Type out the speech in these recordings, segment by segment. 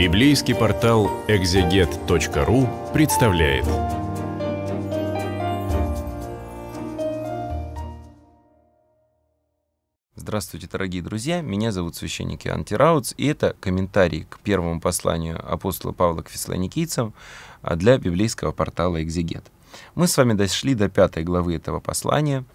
Библейский портал экзегет.ру представляет. Здравствуйте, дорогие друзья! Меня зовут священник Иоанн Тирауц, и это комментарий к первому посланию апостола Павла к фессалоникийцам а, для библейского портала «Экзегет». Мы с вами дошли до пятой главы этого послания,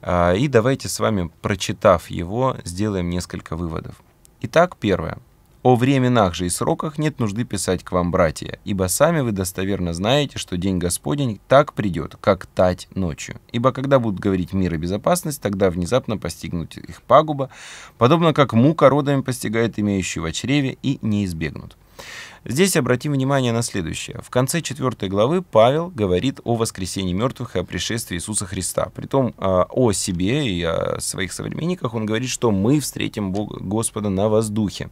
а, и давайте с вами, прочитав его, сделаем несколько выводов. Итак, первое – о временах же и сроках нет нужды писать к вам, братья, ибо сами вы достоверно знаете, что день Господень так придет, как тать ночью. Ибо когда будут говорить мир и безопасность, тогда внезапно постигнут их пагуба, подобно как мука родами постигает в чреве и не избегнут. Здесь обратим внимание на следующее. В конце 4 главы Павел говорит о воскресении мертвых и о пришествии Иисуса Христа. Притом а, о себе и о своих современниках он говорит, что мы встретим Бога, Господа на воздухе.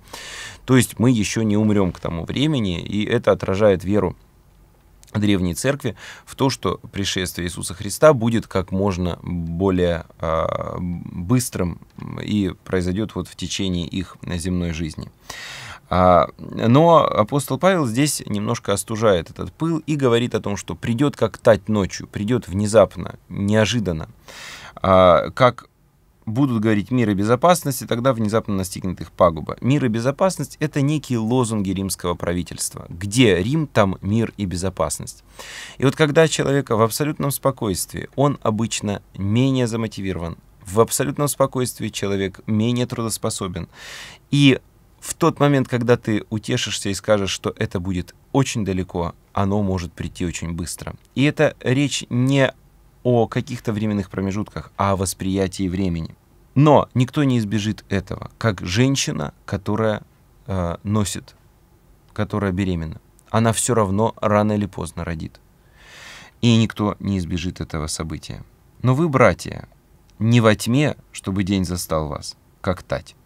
То есть мы еще не умрем к тому времени, и это отражает веру древней церкви в то, что пришествие Иисуса Христа будет как можно более э, быстрым и произойдет вот в течение их земной жизни. А, но апостол Павел здесь немножко остужает этот пыл и говорит о том, что придет как тать ночью, придет внезапно, неожиданно. А, как будут говорить мир и безопасность, и тогда внезапно настигнет их пагуба. Мир и безопасность — это некие лозунги римского правительства. Где Рим, там мир и безопасность. И вот когда человека в абсолютном спокойствии, он обычно менее замотивирован, в абсолютном спокойствии человек менее трудоспособен. И в тот момент, когда ты утешишься и скажешь, что это будет очень далеко, оно может прийти очень быстро. И это речь не о каких-то временных промежутках, а о восприятии времени. Но никто не избежит этого, как женщина, которая э, носит, которая беременна. Она все равно рано или поздно родит. И никто не избежит этого события. Но вы, братья, не во тьме, чтобы день застал вас, как тать.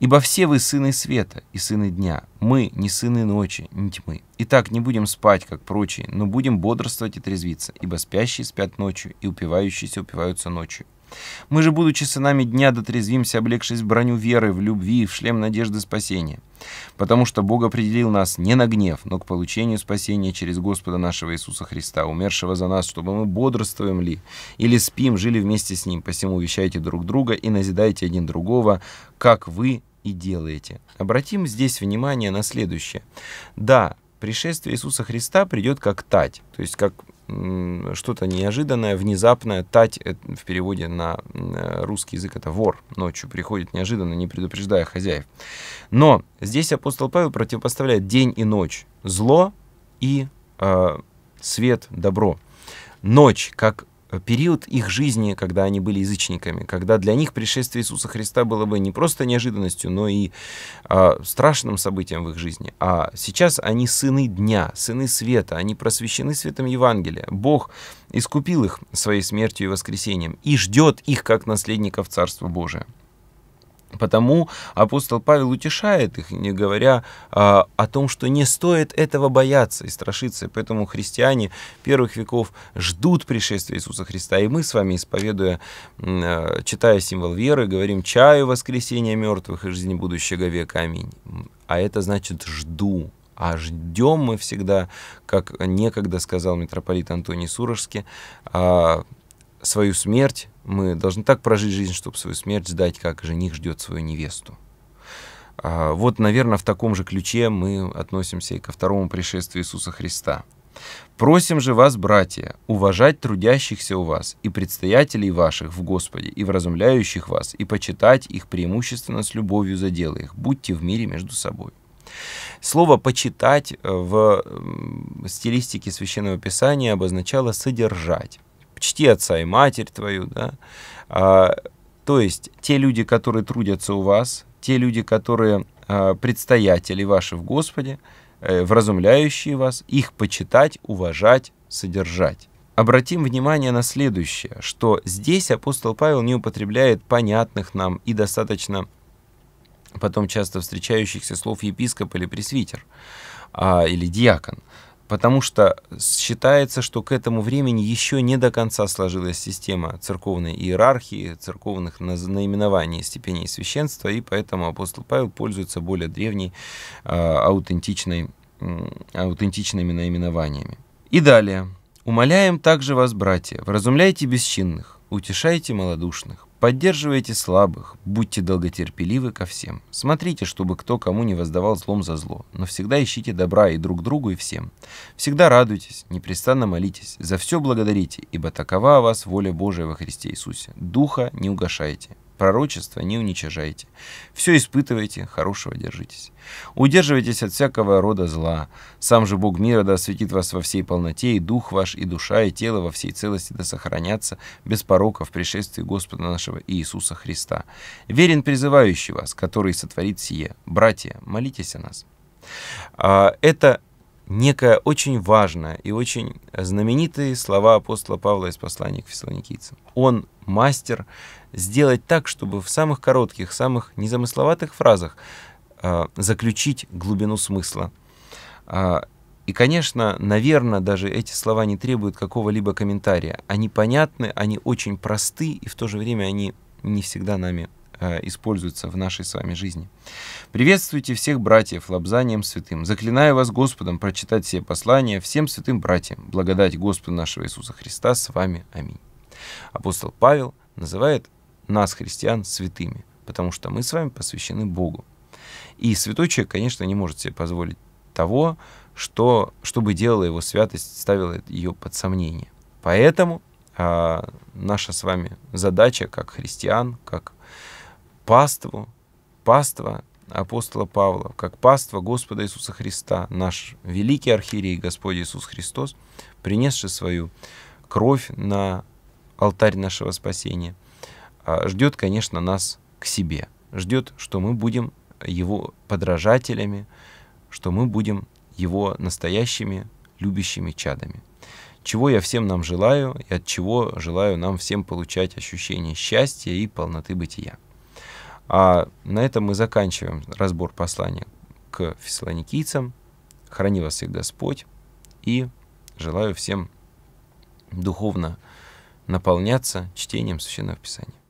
Ибо все вы сыны света и сыны дня, мы не сыны ночи, не тьмы. Итак, не будем спать, как прочие, но будем бодрствовать и трезвиться, ибо спящие спят ночью, и упивающиеся упиваются ночью. Мы же, будучи сынами дня, дотрезвимся, облегшись в броню веры, в любви и в шлем надежды спасения. Потому что Бог определил нас не на гнев, но к получению спасения через Господа нашего Иисуса Христа, умершего за нас, чтобы мы бодрствуем ли или спим, жили вместе с Ним. Посему вещайте друг друга и назидайте один другого, как вы и делаете. Обратим здесь внимание на следующее. Да, пришествие Иисуса Христа придет как тать, то есть как что-то неожиданное, внезапное. Тать э, в переводе на э, русский язык это вор. Ночью приходит неожиданно, не предупреждая хозяев. Но здесь апостол Павел противопоставляет день и ночь, зло и э, свет, добро. Ночь как Э, период их жизни, когда они были язычниками, когда для них пришествие Иисуса Христа было бы не просто неожиданностью, но и а, страшным событием в их жизни. А сейчас они сыны дня, сыны света, они просвещены светом Евангелия. Бог искупил их своей смертью и воскресением и ждет их как наследников Царства Божия. Потому апостол Павел утешает их, не говоря а, о том, что не стоит этого бояться и страшиться. Поэтому христиане первых веков ждут пришествия Иисуса Христа. И мы с вами, исповедуя, а, читая символ веры, говорим «Чаю воскресения мертвых и жизнь будущего века. Аминь». А это значит «жду». А ждем мы всегда, как некогда сказал митрополит Антоний Сурожский, а, свою смерть, мы должны так прожить жизнь, чтобы свою смерть ждать, как жених ждет свою невесту. А, вот, наверное, в таком же ключе мы относимся и ко второму пришествию Иисуса Христа. «Просим же вас, братья, уважать трудящихся у вас и предстоятелей ваших в Господе, и вразумляющих вас, и почитать их преимущественно с любовью за дело их. Будьте в мире между собой». Слово «почитать» в стилистике Священного Писания обозначало «содержать» чти отца и матерь твою, да. А, то есть те люди, которые трудятся у вас, те люди, которые а, предстоятели ваши в Господе, э, вразумляющие вас, их почитать, уважать, содержать. Обратим внимание на следующее, что здесь апостол Павел не употребляет понятных нам и достаточно потом часто встречающихся слов епископ или пресвитер а, или диакон потому что считается, что к этому времени еще не до конца сложилась система церковной иерархии, церковных наименований степеней священства, и поэтому апостол Павел пользуется более древней, а, аутентичной, аутентичными наименованиями. И далее. «Умоляем также вас, братья, вразумляйте бесчинных, утешайте малодушных, Поддерживайте слабых, будьте долготерпеливы ко всем. Смотрите, чтобы кто кому не воздавал злом за зло, но всегда ищите добра и друг другу, и всем. Всегда радуйтесь, непрестанно молитесь, за все благодарите, ибо такова о вас воля Божия во Христе Иисусе. Духа не угашайте. Пророчества не уничижайте. Все испытывайте, хорошего держитесь. Удерживайтесь от всякого рода зла. Сам же Бог мира да осветит вас во всей полноте, и дух ваш, и душа, и тело во всей целости да сохранятся без порока в пришествии Господа нашего Иисуса Христа. Верен призывающий вас, который сотворит сие. Братья, молитесь о нас. А, это некое очень важное и очень знаменитые слова апостола Павла из послания к фессалоникийцам. Он мастер сделать так, чтобы в самых коротких, самых незамысловатых фразах э, заключить глубину смысла. Э, и, конечно, наверное, даже эти слова не требуют какого-либо комментария. Они понятны, они очень просты, и в то же время они не всегда нами Э, используется в нашей с вами жизни. Приветствуйте всех братьев лобзанием святым. Заклинаю вас Господом прочитать все послания всем святым братьям. Благодать Господа нашего Иисуса Христа с вами. Аминь. Апостол Павел называет нас, христиан, святыми, потому что мы с вами посвящены Богу. И святой человек, конечно, не может себе позволить того, что, чтобы делала его святость, ставила ее под сомнение. Поэтому а, наша с вами задача, как христиан, как паству, паства апостола Павла, как паства Господа Иисуса Христа, наш великий архиерей Господь Иисус Христос, принесший свою кровь на алтарь нашего спасения, а, ждет, конечно, нас к себе. Ждет, что мы будем его подражателями, что мы будем его настоящими любящими чадами. Чего я всем нам желаю и от чего желаю нам всем получать ощущение счастья и полноты бытия. А на этом мы заканчиваем разбор послания к фессалоникийцам. Храни вас всегда Господь. И желаю всем духовно наполняться чтением Священного Писания.